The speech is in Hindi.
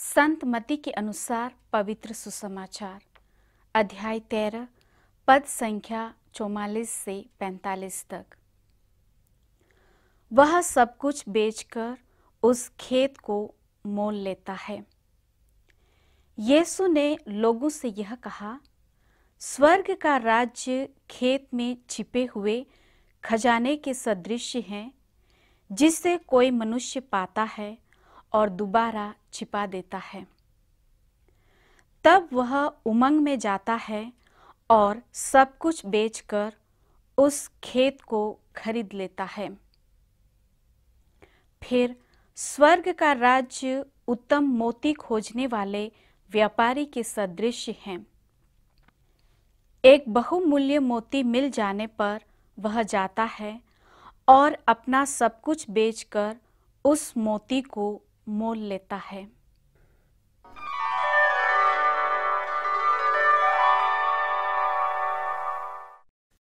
संत मती के अनुसार पवित्र सुसमाचार अध्याय तेरह पद संख्या चौवालीस से पैंतालीस तक वह सब कुछ बेचकर उस खेत को मोल लेता है यीशु ने लोगों से यह कहा स्वर्ग का राज्य खेत में छिपे हुए खजाने के सदृश है जिससे कोई मनुष्य पाता है और दोबारा छिपा देता है तब वह उमंग में जाता है और सब कुछ बेचकर उस खेत को खरीद लेता है फिर स्वर्ग का राज्य उत्तम मोती खोजने वाले व्यापारी के सदृश है एक बहुमूल्य मोती मिल जाने पर वह जाता है और अपना सब कुछ बेचकर उस मोती को मोल लेता है